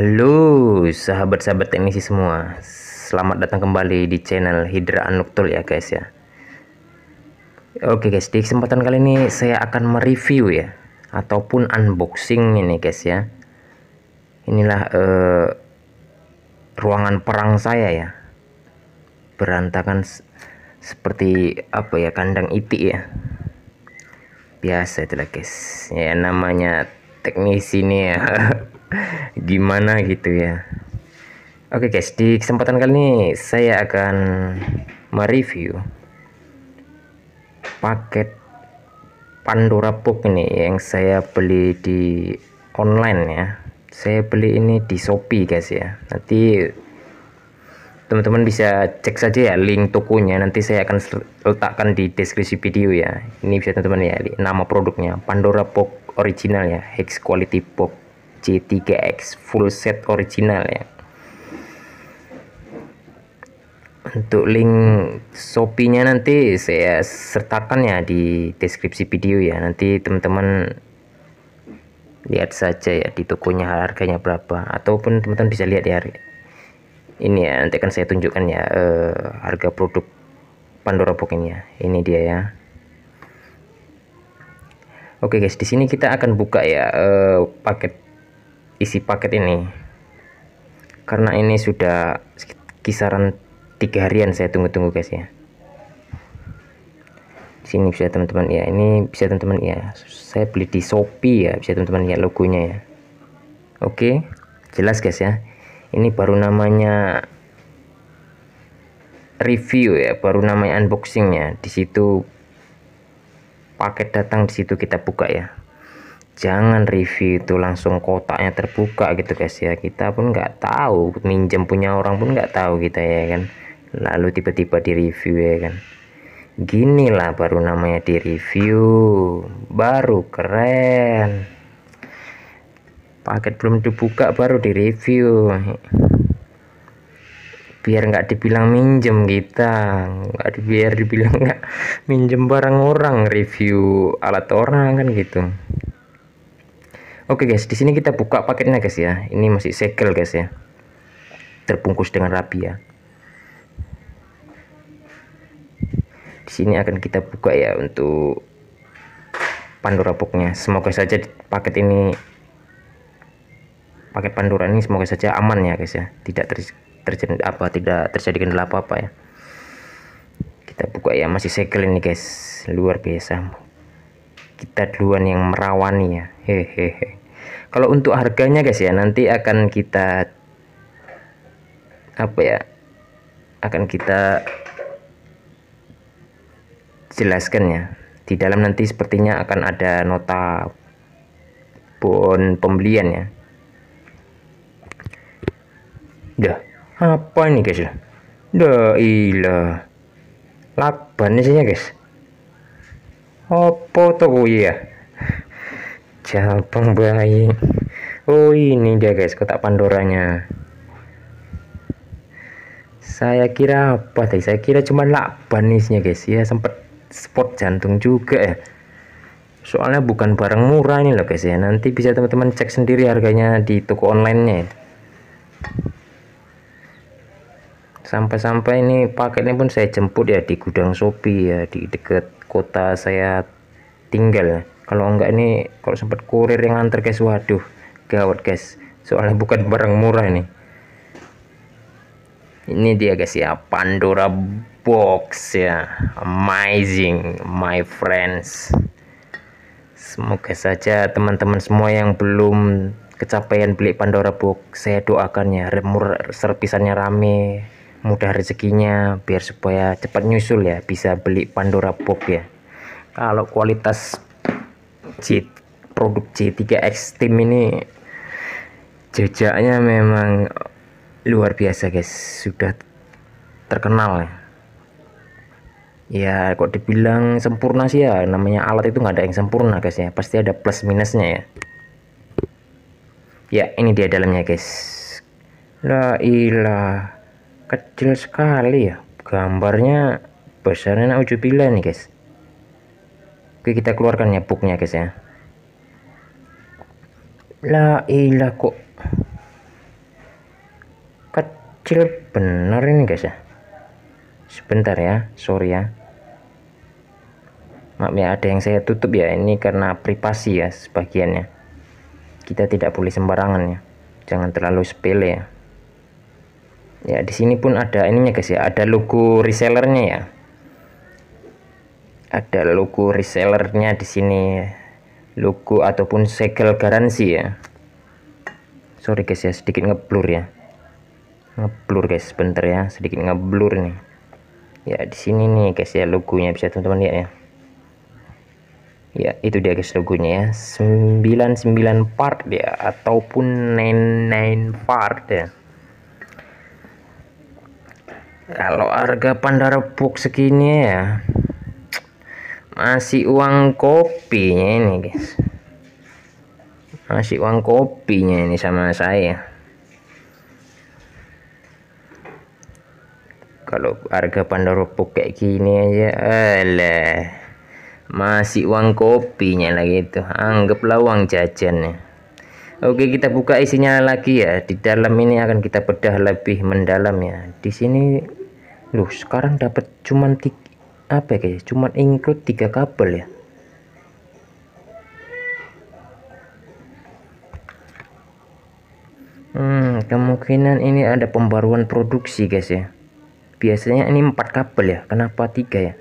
Halo sahabat-sahabat teknisi semua Selamat datang kembali di channel Hidra Anuktul ya guys ya Oke guys di kesempatan kali ini saya akan mereview ya Ataupun unboxing ini guys ya Inilah uh, ruangan perang saya ya Berantakan seperti apa ya kandang itik ya Biasa itu lah guys Ya namanya teknisi nih ya gimana gitu ya oke okay guys di kesempatan kali ini saya akan mereview paket Pandora Book ini yang saya beli di online ya saya beli ini di Shopee guys ya nanti teman-teman bisa cek saja ya link tokonya nanti saya akan letakkan di deskripsi video ya ini bisa teman-teman ya nama produknya Pandora Book original ya hex quality box C3X full set original ya untuk link Shopee-nya nanti saya sertakan ya di deskripsi video ya nanti teman-teman lihat saja ya di tokonya harganya berapa ataupun teman-teman bisa lihat ya ini ya nanti akan saya tunjukkan ya uh, harga produk Pandora Box ini ya ini dia ya Oke guys di sini kita akan buka ya uh, paket isi paket ini karena ini sudah kisaran tiga harian saya tunggu-tunggu guys ya sini bisa teman-teman ya ini bisa teman-teman ya saya beli di Shopee ya bisa teman-teman lihat logonya ya oke jelas guys ya ini baru namanya review ya baru namanya unboxingnya ya di situ paket datang di situ kita buka ya jangan review itu langsung kotaknya terbuka gitu guys ya kita pun nggak tahu minjem punya orang pun nggak tahu kita ya kan lalu tiba-tiba di review ya kan ginilah baru namanya di review baru keren paket belum dibuka baru di review biar nggak dibilang minjem kita nggak biar dibilang nggak minjem barang orang review alat orang kan gitu Oke guys, di sini kita buka paketnya guys ya. Ini masih segel guys ya. Terbungkus dengan rapi ya. Di sini akan kita buka ya untuk Pandora Box-nya. Semoga saja paket ini paket Pandora ini semoga saja aman ya guys ya. Tidak ter, terjadi apa tidak terjadi kendala apa-apa ya. Kita buka ya masih segel ini guys. Luar biasa kita duluan yang merawani ya hehehe kalau untuk harganya guys ya nanti akan kita apa ya akan kita jelaskan ya di dalam nanti sepertinya akan ada nota bon pembelian ya dah apa ini guys udah ya? dah ilah laban isinya guys apa tuh ya Jalpeng bayi. Oh ini dia guys kotak Pandoranya. Saya kira apa tadi? Saya kira cuma lakban isinya guys. Ya sempat spot jantung juga ya. Soalnya bukan barang murah ini loh guys ya. Nanti bisa teman-teman cek sendiri harganya di toko online-nya. Sampai-sampai ini paketnya pun saya jemput ya di gudang Shopee ya di dekat kota saya tinggal. Ya kalau enggak ini kalau sempat kurir yang nganter guys waduh gawat guys soalnya bukan barang murah ini ini dia guys ya Pandora box ya amazing my friends semoga saja teman-teman semua yang belum kecapaian beli Pandora box saya doakan ya remur serpisannya rame mudah rezekinya biar supaya cepat nyusul ya bisa beli Pandora box ya kalau kualitas C produk C3X Team ini jejaknya memang luar biasa guys sudah terkenal ya ya kok dibilang sempurna sih ya namanya alat itu nggak ada yang sempurna guys ya pasti ada plus minusnya ya ya ini dia dalamnya guys la ilah kecil sekali ya gambarnya besarnya ujubila nih guys Oke kita keluarkan ya booknya guys ya La ilah kok kecil bener ini guys ya sebentar ya sorry ya maaf ya ada yang saya tutup ya ini karena privasi ya sebagiannya kita tidak boleh sembarangan ya jangan terlalu sepele ya ya di sini pun ada ininya guys ya ada logo resellernya ya ada logo resellernya di sini logo ataupun segel garansi ya sorry guys ya sedikit ngeblur ya ngeblur guys sebentar ya sedikit ngeblur nih ya di sini nih guys ya logonya bisa teman-teman lihat ya ya itu dia guys logonya ya 99 part ya ataupun 99 part ya kalau harga Pandara book segini ya masih uang kopinya ini guys masih uang kopinya ini sama saya kalau harga pandoro rupuk kayak gini aja alah masih uang kopinya lagi itu anggaplah uang jajannya Oke kita buka isinya lagi ya di dalam ini akan kita bedah lebih mendalam ya di sini loh sekarang dapat cuman tiga apa ya guys cuman include tiga kabel ya hmm kemungkinan ini ada pembaruan produksi guys ya biasanya ini empat kabel ya kenapa tiga ya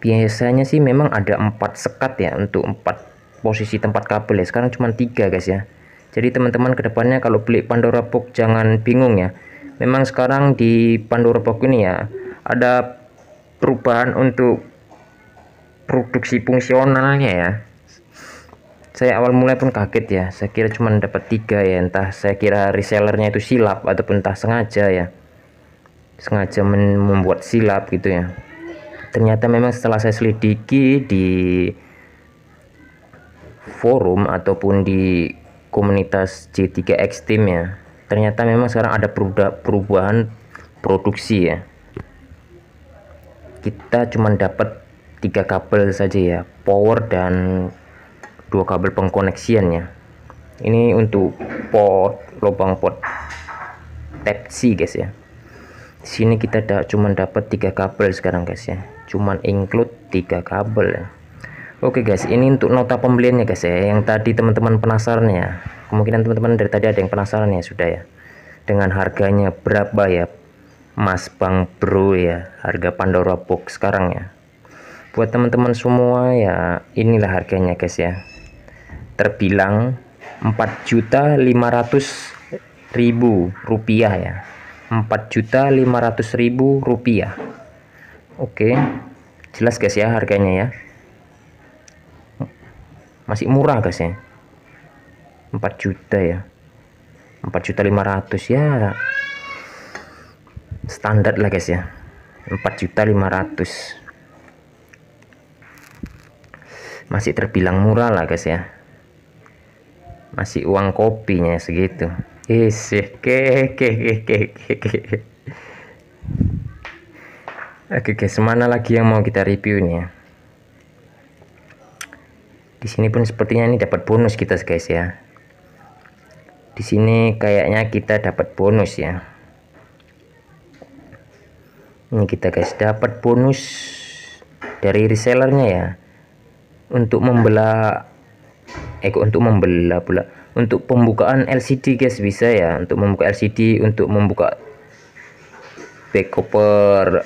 biasanya sih memang ada empat sekat ya untuk empat posisi tempat kabel ya sekarang cuma tiga guys ya jadi teman-teman kedepannya kalau beli Pandora Box jangan bingung ya memang sekarang di Pandora Box ini ya ada perubahan untuk produksi fungsionalnya ya saya awal mulai pun kaget ya saya kira cuma dapat tiga ya entah saya kira resellernya itu silap ataupun entah sengaja ya sengaja membuat silap gitu ya ternyata memang setelah saya selidiki di forum ataupun di komunitas J3X Team ya ternyata memang sekarang ada perubahan produksi ya kita cuma dapat tiga kabel saja ya power dan dua kabel pengkoneksiannya ini untuk port lubang port type C guys ya di sini kita da cuma dapat tiga kabel sekarang guys ya cuman include tiga kabel ya Oke guys, ini untuk nota pembeliannya guys ya. Yang tadi teman-teman penasaran ya. Kemungkinan teman-teman dari tadi ada yang penasaran ya sudah ya. Dengan harganya berapa ya Mas Bang Bro ya harga Pandora Box sekarang ya buat teman-teman semua ya inilah harganya guys ya terbilang 4.500.000 rupiah ya 4.500.000 rupiah oke jelas guys ya harganya ya masih murah guys ya 4 juta ya 4 juta 500 ya standar lah guys ya 4.500 masih terbilang murah lah guys ya masih uang kopinya segitu isi oke eh, ke oke guys mana lagi yang mau kita review nih ya di sini pun sepertinya ini dapat bonus kita guys ya di sini kayaknya kita dapat bonus ya ini hmm, kita guys dapat bonus dari resellernya ya untuk membelah eh untuk membelah pula untuk pembukaan LCD guys bisa ya untuk membuka LCD untuk membuka back cover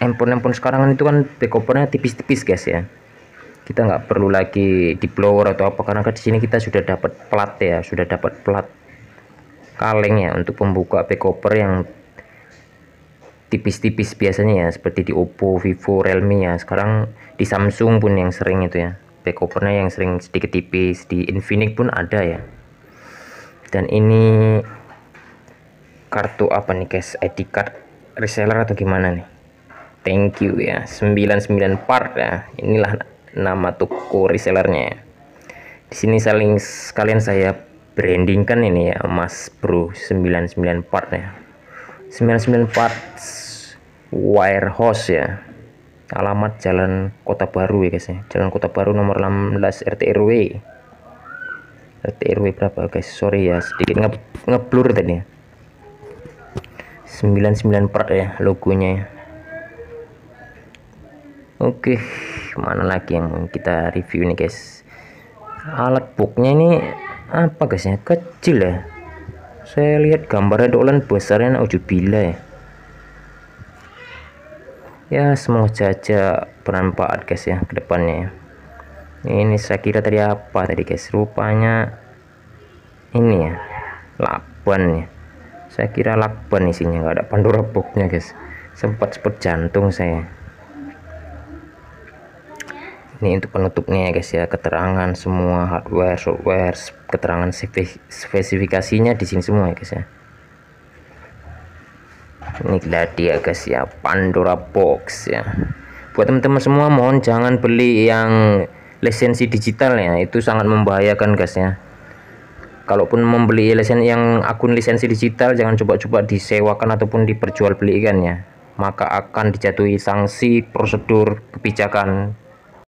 handphone-handphone sekarang itu kan back covernya tipis-tipis guys ya kita nggak perlu lagi di blower atau apa karena kan di sini kita sudah dapat plat ya sudah dapat plat kaleng ya untuk pembuka back cover yang tipis-tipis biasanya ya seperti di Oppo, Vivo, Realme ya sekarang di Samsung pun yang sering itu ya back covernya yang sering sedikit tipis di Infinix pun ada ya dan ini kartu apa nih guys ID card reseller atau gimana nih thank you ya 99 part ya inilah nama toko resellernya ya. di sini saling sekalian saya brandingkan ini ya Mas Bro 99 part ya 99 parts warehouse ya alamat jalan kota baru ya guys ya jalan kota baru nomor 16 RT RW RT RW berapa guys sorry ya sedikit nge ngeblur tadi ya 99 part ya logonya ya oke mana lagi yang kita review nih guys alat booknya ini apa guys ya kecil ya saya lihat gambarnya dolan besarnya bila ya ya semoga saja bermanfaat guys ya kedepannya ya. ini saya kira tadi apa tadi guys rupanya ini ya lakban ya saya kira lakban isinya nggak ada pandora boxnya guys sempat sempat jantung saya ini untuk penutupnya ya guys ya keterangan semua hardware software keterangan spesifikasinya di sini semua ya guys ya ini tadi ya guys ya Pandora box ya buat teman-teman semua mohon jangan beli yang lisensi digital ya itu sangat membahayakan guys ya kalaupun membeli lisensi yang akun lisensi digital jangan coba-coba disewakan ataupun diperjualbelikan ya maka akan dijatuhi sanksi prosedur kebijakan